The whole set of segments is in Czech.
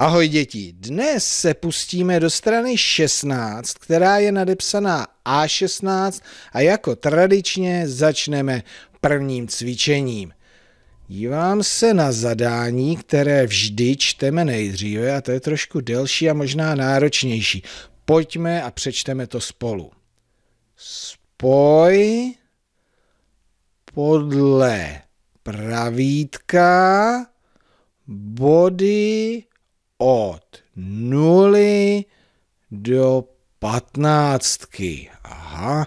Ahoj děti, dnes se pustíme do strany 16, která je nadepsaná A16 a jako tradičně začneme prvním cvičením. Dívám se na zadání, které vždy čteme nejdříve a to je trošku delší a možná náročnější. Pojďme a přečteme to spolu. Spoj podle pravítka body od nuly do patnáctky. Aha,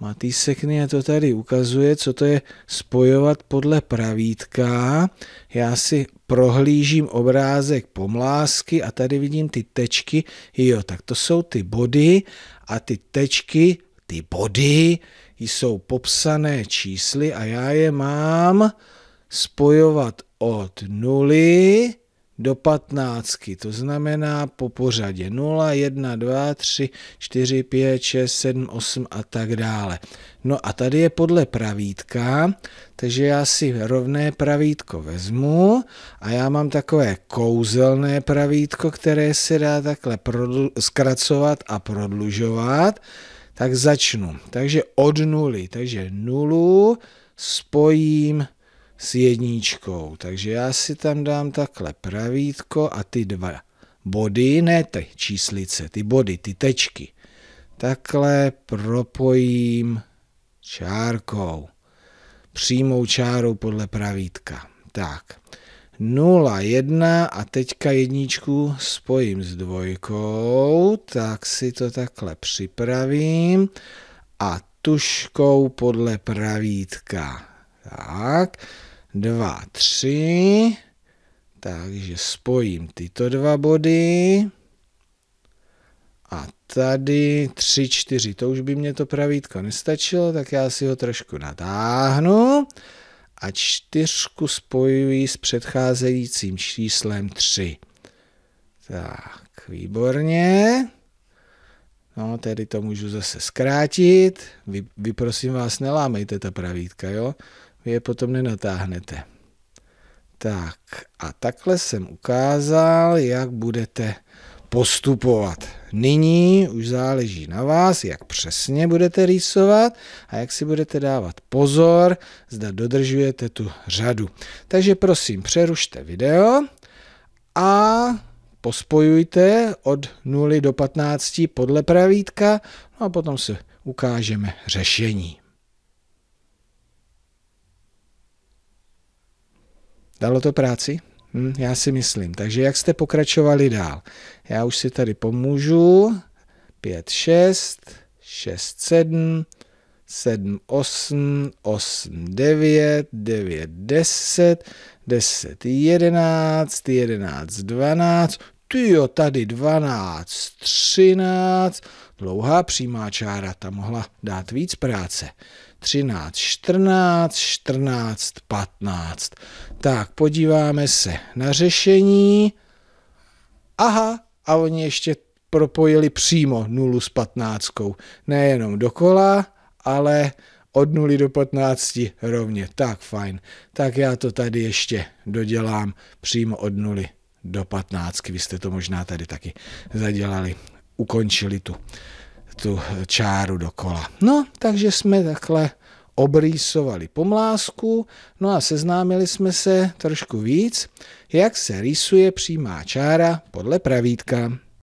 Matýsek mě to tady ukazuje, co to je spojovat podle pravítka. Já si prohlížím obrázek pomlásky a tady vidím ty tečky. Jo, tak to jsou ty body a ty tečky, ty body jsou popsané čísly a já je mám spojovat od nuly do 15. To znamená po pořadě 0, 1, 2, 3, 4, 5, 6, 7, 8 a tak dále. No a tady je podle pravítka, takže já si rovné pravítko vezmu a já mám takové kouzelné pravítko, které se dá takhle zkracovat a prodlužovat. Tak začnu. Takže od nuly. Takže nulu spojím s jedničkou. Takže já si tam dám takhle pravítko a ty dva body, ne ty číslice, ty body, ty tečky. Takhle propojím čárkou. Přímou čárou podle pravítka. Tak. 0, 1 a teďka jedničku spojím s dvojkou, tak si to takhle připravím a tuškou podle pravítka. Tak, dva, tři. Takže spojím tyto dva body. A tady tři čtyři. to už by mě to pravítko nestačilo, tak já si ho trošku natáhnu a čtyřku spojuji s předcházejícím číslem tři. Tak, výborně. No, tedy to můžu zase zkrátit. Vy, vy prosím vás, nelámejte ta pravítka, jo? vy je potom nenatáhnete. Tak a takhle jsem ukázal, jak budete postupovat. Nyní už záleží na vás, jak přesně budete rýsovat a jak si budete dávat pozor, zda dodržujete tu řadu. Takže prosím, přerušte video a pospojujte od 0 do 15 podle pravítka no a potom se ukážeme řešení. Dalo to práci? Hm, já si myslím. Takže jak jste pokračovali dál? Já už si tady pomůžu. 5, 6, 6, 7, 7, 8, 8, 9, 9, 10, 10, 11, 11, 12, ty jo, tady 12, 13, dlouhá přímá čára, ta mohla dát víc práce. 13, 14, 14, 15. Tak, podíváme se na řešení. Aha, a oni ještě propojili přímo nulu s 15. Nejenom dokola, ale od 0 do 15 rovně. Tak fajn. Tak já to tady ještě dodělám přímo od 0 do 15. Vy jste to možná tady taky zadělali. Ukončili tu tu čáru dokola. No, takže jsme takhle obrýsovali pomlásku, no a seznámili jsme se trošku víc, jak se rýsuje přímá čára podle pravítka.